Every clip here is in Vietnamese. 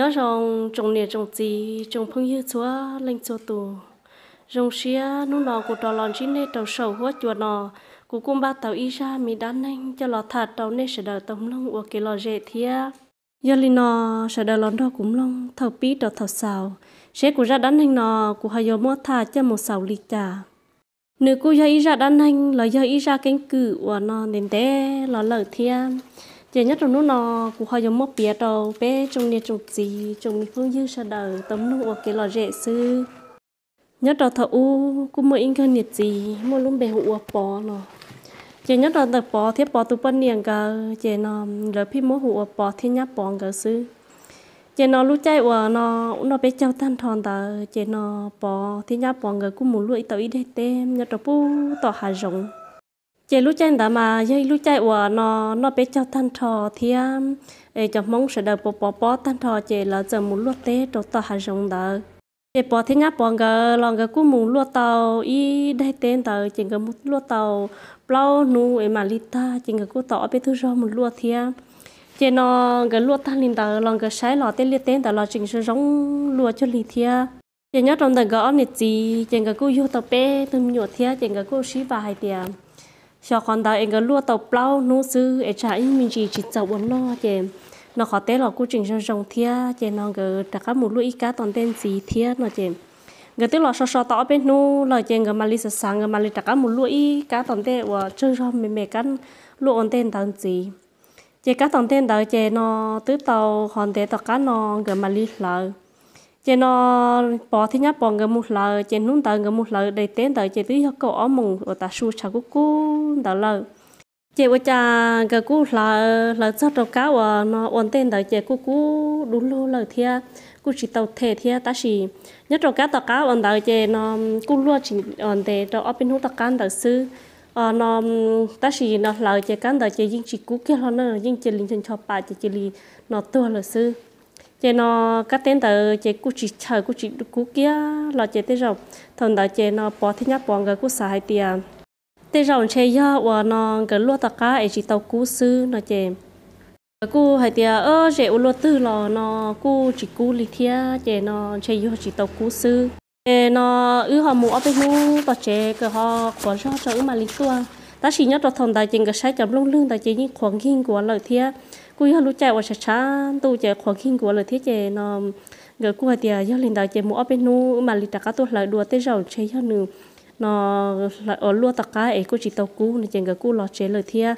nhớ rằng trong nè trong gì trong phong như chúa lên chúa tù rồng xía nung nọ của trò lòn chín nè tàu sầu hóa chùa nọ của cung ba tàu y ra mi đan nhanh cho lò thạt tàu nè sẽ đợi tông lông của kỳ lò dễ thia giờ lì nọ sẽ đợi lòn đó cũng lông thầu pí đọt thầu sầu sẽ của ra đan nhanh nọ của hai giờ mua thả cho một sầu lì trà nữ cô giờ y ra đan nhanh là do y ra cánh cử của nọ đến té lọ lở thia giờ nhất trong nó nó cũng hơi giống mốc bia đâu bé trong nhà trong gì trong mình phương dương sao đời tấm nước ở cái lò rẻ sư nhất là thợ u cũng mới in cái nhiệt gì mua lúc bé hụ bò nó giờ nhất là tập bò thiết bò tụ bên niềng cả giờ nó rồi phi mua hụ bò thiết nhát bò cả sư giờ nó lúc chạy ở nó nó bé cháu tan thon tờ giờ nó bò thiết nhát bò cờ cũng muốn lụi tàu ít hết tem nhất là bu tỏ hà rộng chế lúc chạy đã mà dây lúc chạy của nó nó bé cho tan thò thì ấy cho mong sẽ đợi bỏ bỏ bỏ tan thò chế là giờ muốn luộc té cho tao hà giống đó chế bỏ thế nhá bỏ ngờ lòng ngờ cũng muốn luộc tàu y đây tên tờ chỉ ngờ muốn luộc tàu bao nu ấy mà lít ta chỉ ngờ cũng tỏ bé thứ rau muốn luộc thì chế nó ngờ luộc tan linh tờ lòng ngờ sái lò tên liệt tên tờ lò chính sẽ giống luộc cho lít thì chế nhớ trong tàu gõ nịt gì chế ngờ cũng yêu tàu bé tôm nhột thì chế ngờ cũng xí bài tiền cho con đó em cái lúa tàu plau nô sư em cha anh mình chỉ chỉ tàu bốn lo chị nó khó té là cô trình trong trong thia chị nó cái tất cả một lũ cá toàn tên gì thia nó chị cái tới là so so tỏ bên nô là chị cái mà lì sáng cái mà lì tất cả một lũ cá toàn tên và chơi cho mềm mềm cắn lũ on tên toàn gì chị cá toàn tên đó chị nó tứ tàu hòn tên tất cả nó cái mà lì chị nó bỏ thứ nhất bỏ người một lợ chị nún tờ người một lợ đầy tên tờ chị tí cô ở mùng của ta suy chả cú cú tờ lời chị bây giờ cái cú là là rất đầu cá và nó ổn tên tờ chị cú cú đúng luôn lời thia cú chỉ tàu thể thia ta chỉ nhất đầu cá tờ cá ổn tờ chị nó cú luôn chỉ ổn tề cho ở bên hút tờ cá tờ sư à, nó ta chỉ nó lời chị cá tờ chị riêng chỉ cú kia nó riêng chị linh chân cho bà chị chị nó tua lợ sư chế nó các tên tờ chế cú chỉ chờ cú chỉ cú kia là chế tê rộng thằng đã chế nó bỏ thế nháp bỏ người cú xài tiền tê rộng chế ya và nó cái lúa tạc cá ấy chỉ tàu cú sư nó chế cú hay tiền ơ chế u lúa tư là nó cú chỉ cú lì thia chế nó chế ya chỉ tàu cú sư chế nó ư họ mũ ở bên mũ và chế cái họ có cho cho ư mà lì tua ta chỉ nhớ cho thằng đã chế cái sai chấm lông lưng đó chế những khoảng kinh của lợi thia cúi hơn lúc chạy và chán tôi chạy khó khăn của lời thiết chạy nó người cua thì do linh đạo chạy mua bên nu mà lịch đặt các tôi lại đua tới rồi chạy hơn nữa nó lại ở lúa tạc cái ấy cô chỉ tàu cú nên chạy người cú lo chế lời thiết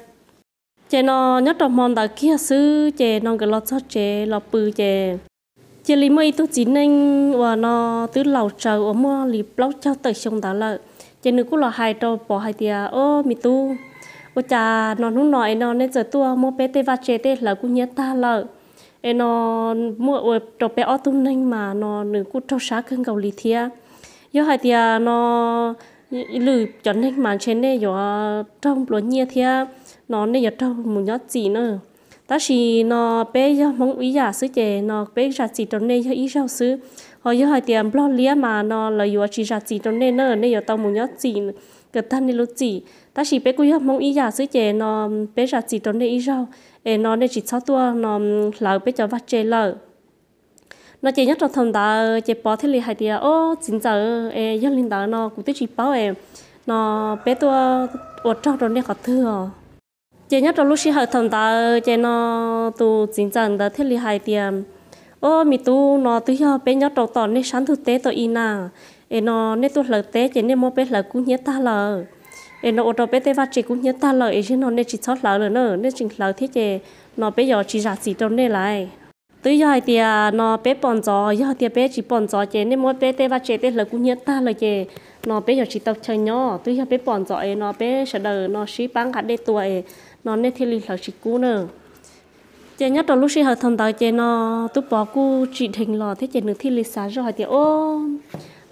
chạy nó nhất trong mòn đạo kia sư chạy nó cái lọt sót chế lọt bự chạy chỉ lì mây tôi chỉ nên và nó từ lâu chờ ở mua lì lâu trao tới sông đó là chỉ nữ cũng lo hai trâu bỏ hai tia ô mi tu ô cha nó lúc nói nó nên giờ tua mua bé tê va chê là cũng nhớ ta lợ em nó mua đồ bé ô nên mà nó nửa cũng trâu sáng cơn cầu lì thia do hai tia nó lử chọn nên mà trên đây do trong luôn nhia thia nó nên giờ trong một nhót gì nữa ta chỉ nó bé do mong ý giả sứ chè nó bé giả gì trong đây ý sao sứ hồi do hai tia lo lia mà nó là do chỉ giả gì trong đây nữa nên giờ tao một nhót gì cái thân này lúc chỉ ta chỉ bé cúi mong ý giả sứ chế nó bé giả chỉ trong này ý rau để nó nên chỉ sáu tua nó cho vắt chế lỡ nó chỉ nhất là thằng ta chế bỏ thế này hay thì ô chính giờ em dân linh đó nó cũng tới chỉ bảo em nó bé tua ở trong đó này có thừa chế nhất là lúc xí hợp thằng ta chế nó tu chính giờ đó thế này hay thì ô mi tu nó tới giờ bé nhất đầu tòn này sáng thực tế tôi ina nó nên tôi lỡ té chỉ nên mua bé lỡ cũng nhớ ta lỡ nó ở đó bé té vắt chỉ cũng nhớ ta lỡ chỉ nó nên chỉ sót lỡ lỡ nữa nên chỉ lỡ thế chỉ nó bé giờ chỉ giả gì đâu nên lại tới giờ thì nó bé bòn gió giờ thì bé chỉ bòn gió chỉ nên mua bé té vắt chỉ té lỡ cũng nhớ ta lỡ chỉ nó bé giờ chỉ tập chơi nhỏ tới giờ bé bòn gió nó bé sợ đời nó xí bán cả đê tuổi nó nên thi lì lỡ chỉ cú nữa chị nhớ trong lúc chị học thằng đó chị nó tụp bỏ cô chị thành lò thế chị được thi lịch sáng rồi thì ô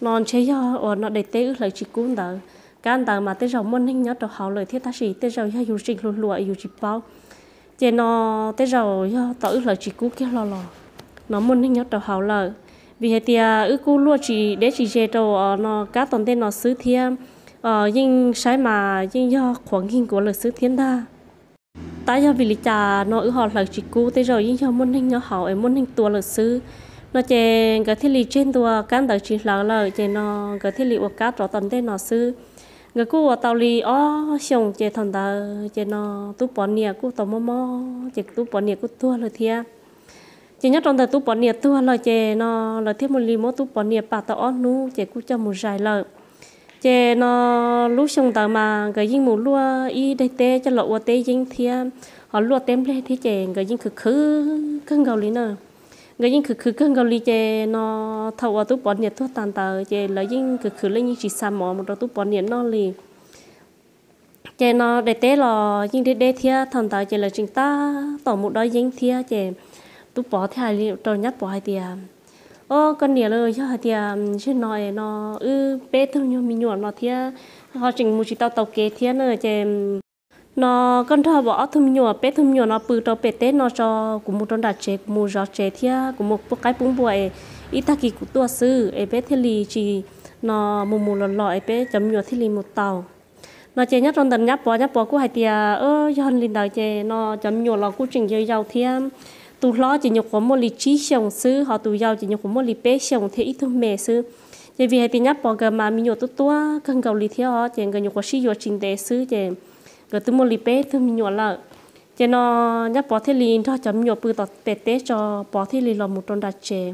non chế do ở nó để tế ước lời chỉ cũng đỡ can đỡ mà tế giàu muốn hình nhớ đầu hậu lời thiết ta sĩ tế giàu do dù chỉ luôn lụa dù chỉ bao chế nó tế giàu do ước lời chỉ cũng kia lo lò nó muốn hình nhớ đầu hậu lời vì thế tia ước cú luôn chỉ để chỉ chế đầu nó cá tồn tên nó xứ thiên ờ nhưng sai mà nhưng do khoảng hình của lời xứ thiên ta tại do vì lý trà nó ước họ lời chỉ cú tế giàu nhưng do muốn hình nhớ hậu ấy muốn hình tua lời xứ nó chè cái thiết lý trên tua cán đầu chỉ là là chè nó cái thiết lý của cá trọ tầm thế nó sư người cũ ở tàu lì ó xong chè thằng ta chè nó tu bỏ nia cũ tàu mò mò chè tu bỏ nia cũ tua rồi thia chè nhất trong thời tu bỏ nia tua là chè nó là thiết một lì mò tu bỏ nia bà tàu ó nu chè cũ cho một dài lợi chè nó lúc xong tàu mà cái dinh mù lúa y đây tê cho lọ tê dính thia họ lúa tem lên thì chè cái dinh khử khử cưng gầu lý nữa người dân cứ cứ cứ ngồi chơi nó thâu ở tụ bỏ nhiệt thuốc tàn tờ chơi là dân cứ cứ lấy những chỉ xăm mỏ một đầu tụ bỏ nhiệt nó liền chơi nó để té lò nhưng để để thia thằng tờ chơi là chúng ta tổ một đôi dân thia chơi tụ bỏ thì hai trò nhất bỏ hai tia ô con nhiệt rồi cho hai tia chứ nói nó ư bé thương nhau mình nhuộm nó thia họ chỉnh một chỉ tao tàu kế thia nữa chơi nó con thơ bỏ thâm nhỏ bé thâm nhỏ nó bự to bé té nó cho cũng một con đặt chế cũng một giọt chế thia cũng một cái búng bùi ít ta kỳ của tua sư ấy bé thế lì chỉ nó một mù lọt lọt ấy bé chấm nhỏ thế lì một tàu nó chế nhất con tận nháp bỏ nháp bỏ của hai tia ơ yon linh đào chế nó chấm nhỏ lọt của trình chơi giàu thia tụ lo chỉ nhục của một lì trí xiong sư họ tụ giàu chỉ nhục của một lì bé xiong thế ít thum mè sư chế vì hai tia nháp bỏ gần mà mình nhỏ tua tua cần cầu lì thiếu, họ chế gần nhục của sĩ nhỏ trình tế sư chế rồi tôi mua lì bé tôi mình nhọn nó nhắc bỏ thế lì cho chấm nhọn bự tọt tè cho bỏ thế lì lò một tròn đặt chè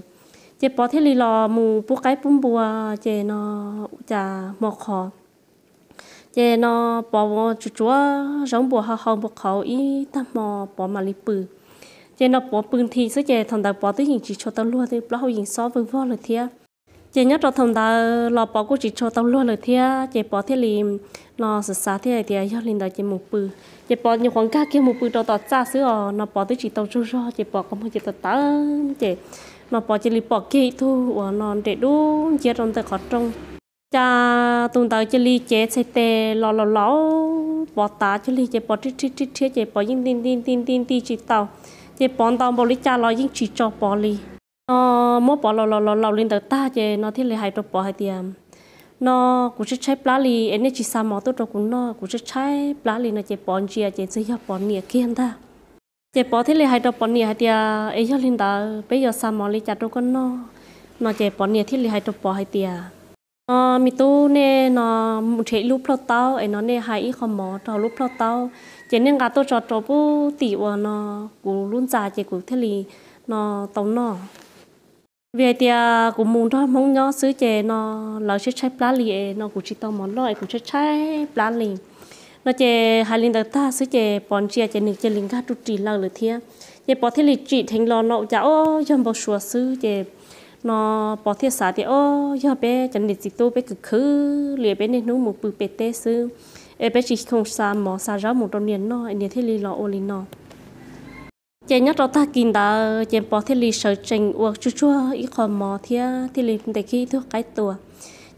chế bỏ thế lì lò mù bố cái bún bùa chế nó chả mọc khó chế nó bỏ mò chú giống bùa hao hao bọc khó ý ta mò bự chế nó bỏ bưng thì sẽ thằng đặc bỏ tới hình chỉ cho tao luôn thì nó hình so với vợ rồi thiệt chị nhớ cho thằng ta lò bỏ cô chỉ cho tao luôn rồi thia chị bỏ thế lì lò sờ sá thế này thì cho linh đời chị một bự chị bỏ nhiều khoảng cách kia một bự đó tao xa xứ ở nó bỏ tới chỉ tao cho cho chị bỏ có một chị tao tớ chị nó bỏ chị lì bỏ kỹ thu ở nó để đu chị trong tay khó trong cha tụi tao chị lì chế xe tê lò lò lò bỏ tá chị lì chị bỏ chít chít chít chít chị bỏ những tin tin tin tin tin chị tao chị bỏ tao bỏ lì cha lo những chỉ cho bỏ lì nó ờ, mua bỏ lò lò lò lò lên tới ta chứ nó thiết lấy hai trục bỏ hai tiền nó cũng sẽ chạy plá lì em nên chỉ xa mỏ tốt rồi cũng nó cũng sẽ chạy plá lì nó chỉ bỏ chia chỉ à, chỉ học bỏ nia kia ta chỉ bỏ thiết lấy hai trục bỏ nia hai tiền ấy cho lên tới bây giờ xa mỏ lì chặt rồi con nó nó chỉ bỏ nia thiết lấy hai trục bỏ hai tiền nó ờ, mi tu nè nó một thể lúc lo tao ấy nó nè hai ít không mỏ trò lúc lo tao chỉ nên cả tôi cho tôi bu tỷ nó cũng luôn già chỉ cũng thiết lì nó tống nó về thì à, cũng muốn thôi mong nhớ xứ chè nó là chết trái plá lì nó cũng chỉ tao món loại cũng chết trái plá lì nó chè hai linh đặc ta xứ chè bọn chia chè nịch chè linh cá trục trì là lửa thiên chè bỏ thế lì trị thành lò nọ chả ô dầm bỏ sủa sứ chè nó bỏ thế xả thì ô giờ bé chè nịch gì tô bé cực khứ lìa bé nên nuốt một bự bé tê xứ em bé chỉ không xa mỏ xa ráo một đồng tiền nó anh thế lì lò ô linh nó chị nhất rõ ta kinh đã chị bỏ thiết lý sở trình uộc chú chú ít khó mò thì thiết lý để khi thuốc cái tùa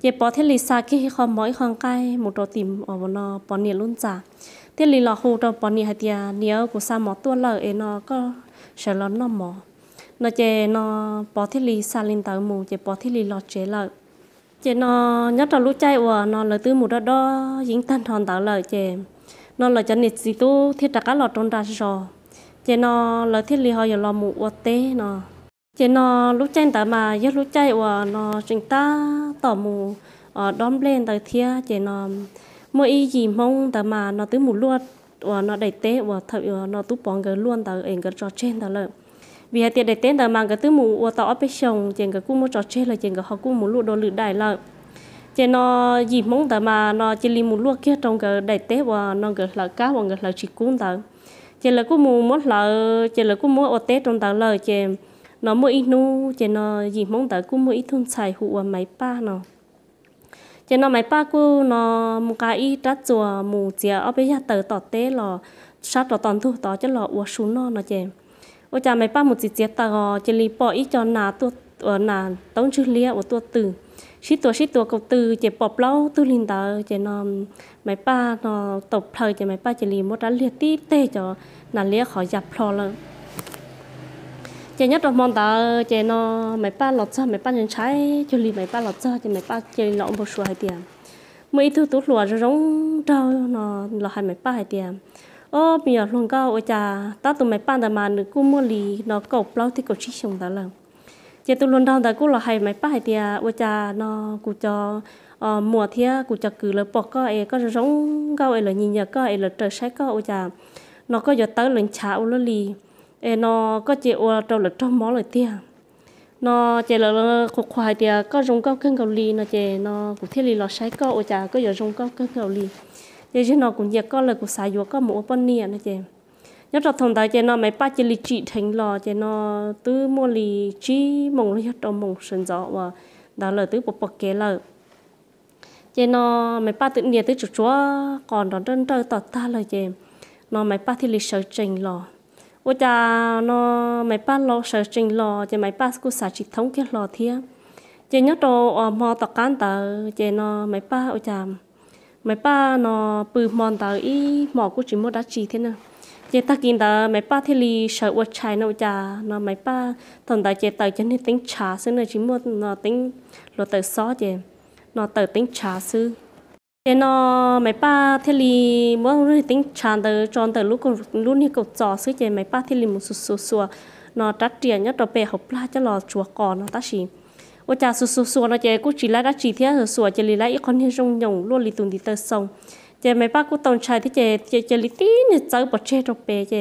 chị bỏ thiết lý xa khi khó mò ít khó cái một đồ tìm ở bọn nó bỏ nhiệt luôn giả thiết lý lọ hồ đồ bỏ nhiệt hay thì nếu của xa mò tua lờ ấy nó có sở lớn nó mò nó chị nó bỏ thiết lý xa lên tới mù chị bỏ thiết lý lọ chế lợ chị nó nhất rõ lúc chạy uộc nó lời tư mù đó đó dính tan thòn tới lợ chị nó lời chân nhiệt gì tu thiết đặt cá lọ trong ra rồi chị nó là thiết lý họ giờ lo mù uất tê nó chị nó lúc chạy ta mà giờ lúc chạy của nó chúng ta tỏ mù ở ờ, đom lên tới thia chị nó mỗi gì mong ta mà nó tới mù luôn uất nó đẩy tê uất thật nó tú bóng cái luôn ta ảnh cái trò trên ta lợi vì tiền đẩy tê ta mà cái tới mù uất tỏ bên chồng chèn cái cũng một trò trên là chèn cái họ cũng mù luôn đồ lự đại lợi chị nó gì mong ta mà nó chỉ li mù luôn kia trong cái đẩy tê uất nó cái là cá uất cái là chỉ cuốn ta chỉ là cô mua mất lợ chỉ là cô mua ở tết trong tàu lời chị nó mua ít nu chỉ nó gì mong tới cô mua ít thun xài hụ máy pa nó chỉ nó máy pa cô nó một cái ít rát chùa mù chị ở bây giờ tới tọt tết lò sát tọt toàn thu tọt cho lò uống xuống nó nó chị ở cha máy pa một chị chị tàu chỉ lì bỏ ít cho nà tu ở ờ, nà tống chữ lia ở tu từ sĩ tổ sĩ tổ cậu từ chế bọc lâu từ linh tờ chế nó mấy ba nó tập thời chế mấy ba chế lì một đã liệt tí tê cho là liệt khỏi dập lo lơ chế nhất là mong tờ chế nó mấy ba lọt cho mấy ba nhân trái cho lì mấy ba lọt cho chế mấy ba chế lọ một số hai tiền mấy thứ tốt lúa rồi trâu nó là hai mấy ba hai tiền ô bây giờ luôn cao ôi cha ta tụi mấy ba đà mà nữ cũng mua lì nó cột lâu thì cột chỉ xong đó là chế tôi luôn đau ta cũng là hay máy bắt hay tia à, ua cha nó cũng cho ờ, mùa thia à, cũng cho cứ là bỏ có ấy có giống gạo ấy là nhìn nhờ có ấy là trời sai có ua cha nó có giờ tới lần chảo nó lì ấy nó có chế ô à, trâu là trâu mó là tia nó chế là khổ khoai tia có giống gạo cân gạo lì nó chế nó cũng thiết lì là sai có ua cha có giờ giống gạo cân gạo lì chế chứ nó cũng nhờ có là cũng xài vừa có một bánh nia nó chế nhất là thằng ta cho nó mấy ba chỉ lì chỉ thành lò cho nó từ mua lì chỉ mong lì cho mong sinh rõ và đó là tứ bộ bọc kế là cho nó mấy ba tự nhiên tứ chụp chúa còn đó đơn trời tọt ta lời cho nó mấy ba thì lì sợ trình lò ôi cha nó mấy ba lo sợ trình lò cho mấy ba cũng xả chỉ thống cái lò thia cho nhất đồ ờ, mò tọt cán tờ cho nó mấy ba ôi cha mấy ba nó bự mòn tờ ý mò cũng chỉ mua đá chỉ thế nào chế ta kinh đó mấy ba thì li sợ quá trái nào già nó mấy ba thằng tại chế tờ chân nên tính trả sư nó chỉ muốn nó tính lo tờ xó chế nó tờ tính trả sư chế nó mấy ba thì li muốn rồi tính trả tờ tròn tờ lúc còn lúc này cậu trò sư chế mấy ba thì li một số số số nó trách tiền nhất rồi bè học la cho lò chùa còn nó ta chỉ ô cha số số nó chế cũng chỉ là đã chỉ thế rồi sủa chế li lại con hiên nhồng luôn li tùng đi sông เจไม่ป้ากูตองชายที่เจเจเจลิตี้เนี่ยเจอปวดเจ็บตรงเปเจ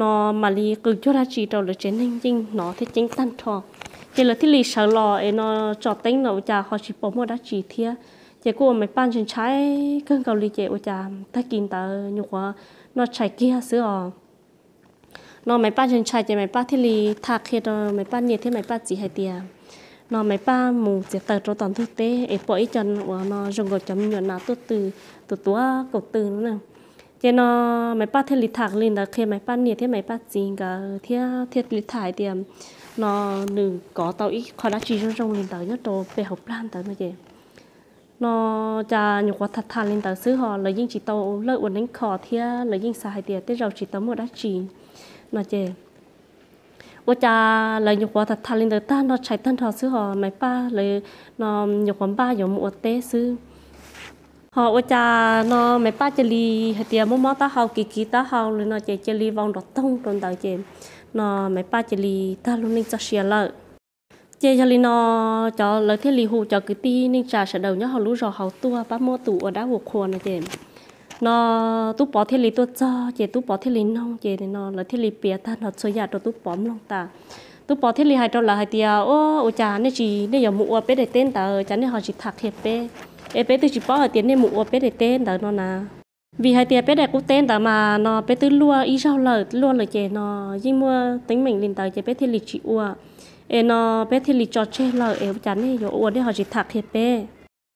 นอมาลีกูยุราจีตราเลยเจนั่งจริงนอที่จริงตั้นทองเจเลยที่ลีเฉลอเอนอจอดเต็งเนอจ่าเอชิปโปโมดัจีเทียเจกูไม่ป้านฉันใช้เครื่องเกาหลีเจอุจามถ้ากินเต่หนุกว่านอใช้เกียซื้อออกนอไม่ป้านฉันใช้เจไม่ป้าที่ลีทักเคดไม่ป้านเนี่ยที่ไม่ป้าจีไฮเตียม nó mấy ba mù chỉ tờ cho toàn thực tế ấy bỏ ý chân của nó dùng gọi chấm nhuận nó tốt từ từ tua cổ từ nữa nè thế nó mấy ba thiết lý thạc lên là khi mấy ba nhiệt thế mấy ba gì cả thiết thiết lý thải thì um, nó đừng có tàu ít khó đã chỉ trong lên tới nhất tàu về học plan tới mà chị nó cha nhục quá thật thà lên tàu xứ họ là những chỉ tàu lợi ổn đánh khó thiết là những xài thì tới rồi chỉ tàu một đã chỉ nó chị ว่าจะเลยยกว่าทาลินเดอร์ต้าเราใช้ต้นทอซื้อหอไม่ป้าเลยนอมยกว่าบ้าอยู่มัวเต้ซื้อหอว่าจะนอไม่ป้าจะลีเตียมมอตาเฮากีกีตาเฮาเลยนอเจจะลีวองดอกต้องตนตาเจมนอไม่ป้าจะลีตาลุนิจะเชียร์เลยเจจะลีนอจะเลยเทลีหูจะกีตีนิจะเสดเดาเนาะเขารู้รอเขาตัวป้าโมตู่อดาหัวควรนะเจม nó tu bỏ thế lý tu cho chị tu bỏ thế lý nông chị nó là thế lý bia ta nó chơi nhà đồ tu bỏ mông ta tu bỏ thế lý hai trò là hai tia ô ô cha này chị này giờ mua bé để tên ta cha này họ chỉ thạc hiệp bé e bé tôi chỉ bỏ ở tiền này mua bé để tên ta nó nà vì hai tia bé để cũng tên ta mà nó bé tư lua ý sao lờ lua lời chị nó dinh mua tính mình lên ta chị bé thế lý chị ua e nó bé thế lý cho chơi lời e cha này giờ ua để họ chỉ thạc hiệp bé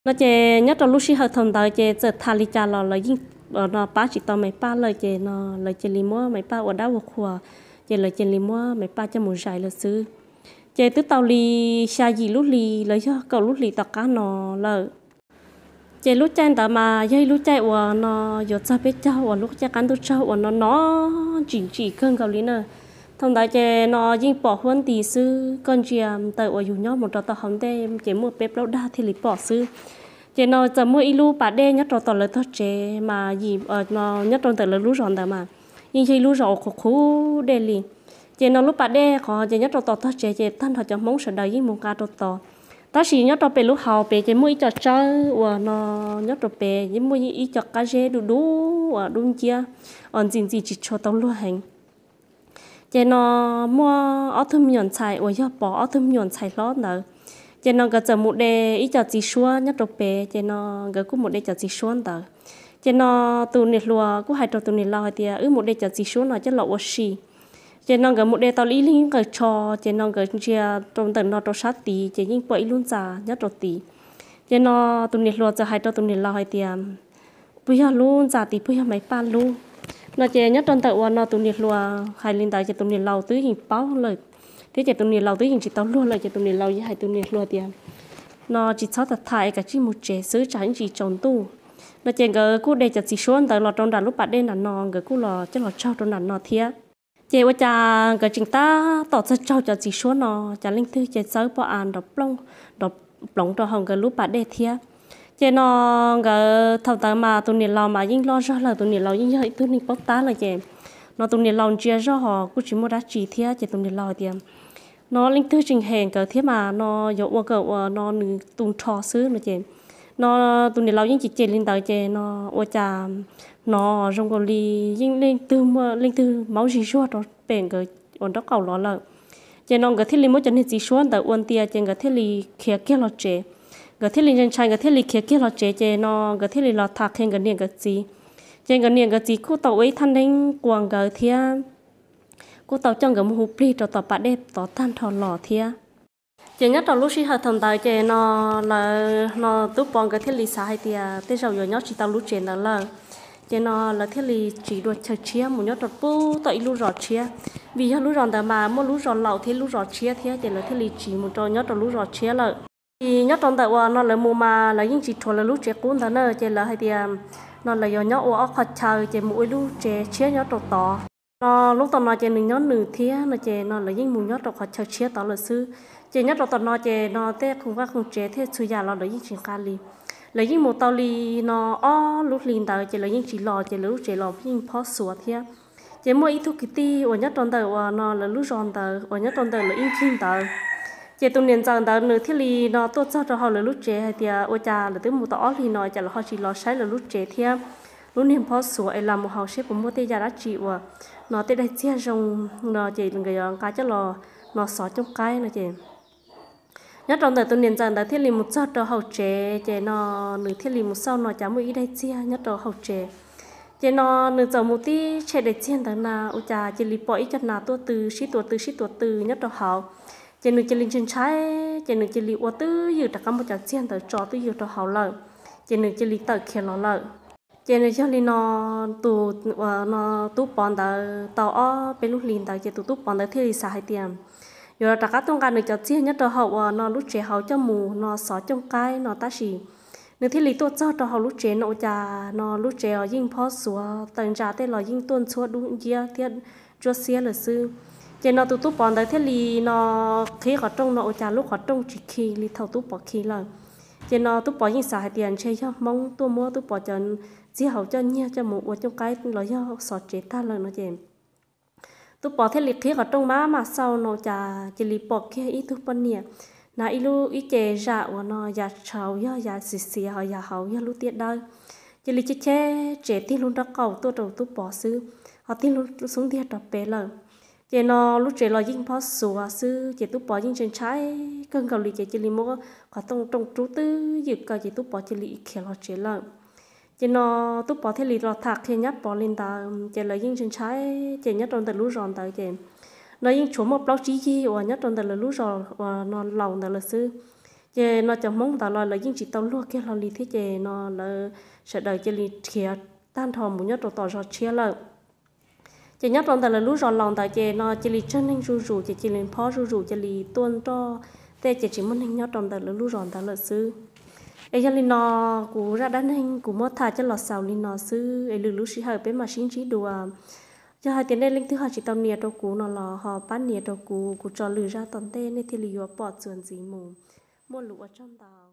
nó chị nhất là lúc xí hợp thông ta chị giờ thà lý cha lò là dinh Ờ, nó nó ba chỉ tao mày ba lời chơi nó lời chơi lì mua mày ba ở đâu ở khu chè lời chè lì mua mày ba cho một giải là xứ chơi tứ tàu lì xa gì lúc lì lời cho cậu lúc lì tao cá nó lợ chơi lúc chạy tao mà chơi lúc chạy ở nó giọt cha biết cháu ở lúc chạy cán tôi cháu ở nó nó chỉ chỉ cơn cậu lì nè thông đại chơi nó dính bỏ hơn tí sư con chè tao ở dù nhau một trò tao không tê chơi mua bếp lâu đa thì lì bỏ sư chị nó giờ mua ilu bà đê nhất rồi toàn là thật chế mà gì ở ờ, nó nhất rồi toàn là lú ròn đó mà nhưng khi lú ròn khổ khổ đê liền chị nó lúc bà đê khó chị nhất rồi toàn thật chế chị thân thật cho mong sợ đời với một ca trộn to ta chỉ nhất rồi về lúc hậu về chị mua ít cho chơi và nó nhất rồi về chị mua ít cho cá rê đủ đủ và đúng chưa còn ờ, gì gì chỉ cho tao luôn hành chị nó mua ở thâm nhuận xài và giờ bỏ ở thâm nhuận xài lót nữa cho nó cái một đề ít cho chỉ số nhất độ bé cho nó cái cũng một đề cho chỉ số tờ cho nên từ nhiệt lùa cũng hai trò tụ nhiệt lo thì ở một đề cho chỉ xua nó chắc là oxy cho nên cái một đề tao lý linh cái cho cho nên cái chia trong tầng nó trong sát tí cho những bậy luôn già nhất độ tí cho nên từ nhiệt lùa cho hai trò tụ nhiệt lo thì bây giờ luôn già thì bây giờ mấy pan luôn nó chỉ nhất trong tầng nó từ nhiệt lùa hai linh tài cho tụ nhiệt lâu tứ hình bao lời thế giờ tụi này lâu tới hiện chỉ tao luôn là giờ tụi này lâu với hai tụi này luôn tiền à. nó chỉ sáu thật thay cả chỉ một trẻ sứ chẳng chỉ trồng tu nó chèn ngờ cú đây chặt chỉ xuống tới lọ trong đàn lúc bạn đây là nó ngờ cú lọ chắc lọ trâu trong đàn nó thía chị qua cha ngờ chúng ta tỏ ra trâu cho chỉ xuống nó chả linh thư chị sáu bỏ ăn đọc plong đọc plong cho hồng ngờ lúc bạn đây thía chị nó ngờ thầu tới mà tụi này lâu mà lo mà ยิ่ง lo là tụi này lâu lo ยิ่ hơi tụi này bóc tá là chị nó tụi này lo chia cho họ cú chỉ một đá chỉ thía chị tụi này lo tiền nó linh tư trình hèn cỡ thiết mà nó dụ qua cỡ nó tung trò xứ nó chèn nó tụi này lâu những chỉ chèn lên tới chèn nó ô chà nó rong còn đi những linh tư linh tư máu gì suốt nó bèn cỡ ổn đó cầu nó là chèn nó cỡ thiết liền mỗi chân hết gì suốt tới ổn tia chèn cỡ thiết li khía kia nó chè cỡ thiết liền chân chai cỡ thiết li khía kia nó chè chèn nó cỡ thiết li lọt thạc khen cỡ niệm cỡ gì chèn cỡ niệm cỡ gì khu tàu ấy thanh đánh quàng cỡ thiết cô tàu trong cái hộp pli cho tàu bà đẹp tàu tan thò lò thia chỉ nhất là lúc xí hợp thầm tài chè nó là nó tú bọn cái thiết lý sai thì tê giàu rồi nhất chỉ tàu lúc chè nó là chè nó là thiết lý chỉ đuổi chờ chia một nhóc đột bu tại lúc rõ chia vì cho lúc rõ tờ mà một lúc rõ lẩu thế lúc rõ chia thế chè là thiết lý chỉ một trò nhóc đột lúc rõ chia là thì nhóc trong tại nó là mùa mà là những chỉ thua là lúc chè cuốn thằng nó chè là hay thì nó là do nhóc ở khó chờ chè mỗi lúc chè chia nhóc đột to nó lúc tao nói chơi nửa nhót nửa thía nó chơi nó là những mù nhót đọc họ chơi chia tao là sư chơi nhất đọc tao nói chơi nó thế không phải không chế thế suy già nó là những chuyện ca li là những một tao li nó ó lúc liền tao chơi là những chỉ lò chơi lúc chơi lò những phó sủa thía chơi mỗi ít thuốc kỳ ti ở nhất trong tờ nó là lúc tròn tờ ở nhất trong tờ là in kim tờ chị tụi nên tròn đó nửa thiết li nó tốt cho họ là lúc trẻ thì ở cha là thứ một tỏ thì nó chả là họ chỉ lò sai là lúc trẻ thì lúc niệm phật sủa ấy là một học sinh của một tê gia đã chịu à nó tê đại chia rồng nó chỉ người đó ờ, cá chắc lò nó xóa trong cái nó chỉ nhất trong thời tôi niệm rằng đã thiết lập một sao cho học trẻ trẻ nó nửa thiết lập một sau nó chả một ý đại chia nhất trong học trẻ chị nó nửa giờ một tí chạy đại chiên thằng nào u cha chỉ lì bỏ ít chân nào tu từ sĩ tu từ sĩ tu từ nhất đầu học chị nửa chỉ linh chân trái chị nửa chỉ lì ô tư dự đặt cả một trận chiên tới trò tư dự đầu học lợn chị nửa chỉ lì tự khen nó lợn cho nên cho nên nó tụ nó tụ bọn đó tàu ở bên lúc liền đó chỉ tụ tụ bọn tàu thì xả hai tiền rồi ta cả trong cái này cho chia nhất cho hậu nó lúc chế hậu cho mù nó xỏ trong cái nó ta xì nếu thiết lý tốt cho cho hậu lúc chế nó cha nó lúc trẻ ở dinh phó xúa tầng trà thế là dinh tuân xúa đúng dĩa thiết cho xía là sư cho nó tụ tụ bọn đó thiết lý nó khi họ trong nó cha lúc họ trong chỉ khi lý thầu tụ bỏ khi là cho nó tụ bỏ dinh xả hai tiền chơi cho mong tụ mua tụ bỏ chân chỉ hậu cho nhia cho một ở trong cái lo do sọt chế ta lời nó chèm tu bỏ thế lịch khí ở trong má mà sau nó chả chỉ lịch bỏ kia ít tu bận nhia na ilu ít chế dạ của nó dạ chào ya dạ xì xì họ dạ hậu ya lu tiết đời chỉ lịch chế chế chế tin luôn đó cầu tu đầu tu bỏ sư họ tin luôn xuống tiệt đập bể lời chị nó lúc chị lo dính phó sủa sư chị tu bỏ dính trên trái cơn cầu lì chị chỉ lì mua có trong trong trú tư dịp cầu chị tu bỏ chỉ lì khi lo chị lợn chỉ nó tu bỏ thế lì lọt thạc thì nhấp bỏ lên ta chỉ là những chân trái chỉ nhất trong từ lú ròn tới chỉ nó những chỗ một bóc trí chi và nhất trong từ là lú ròn và nó lòng từ là sư chỉ nó chẳng mong ta lo là những chỉ tao luôn kia lo lì thế chỉ nó là sẽ đợi chỉ lì khía tan thò một nhất trong tỏ ra chia lợi chỉ nhất trong từ là lú ròn lòng tại chỉ nó chỉ lì chân nên rủ rủ chỉ chỉ lì phó rủ rủ chỉ lì tuôn to thế chỉ chỉ muốn nhất trong từ là lú ròn ta là sư ấy cho nên nó cú ra đan hình cú mót thà cho lọt sầu nên nó sư ấy lử lú sĩ hợp bên mà xin chỉ đùa cho hai tiếng đây linh thứ hai chỉ tao nia đồ cú nó là họ bán nia đồ cú cú cho lử ra toàn tên nên thì lử bỏ chuẩn gì mù mua lũ trong tàu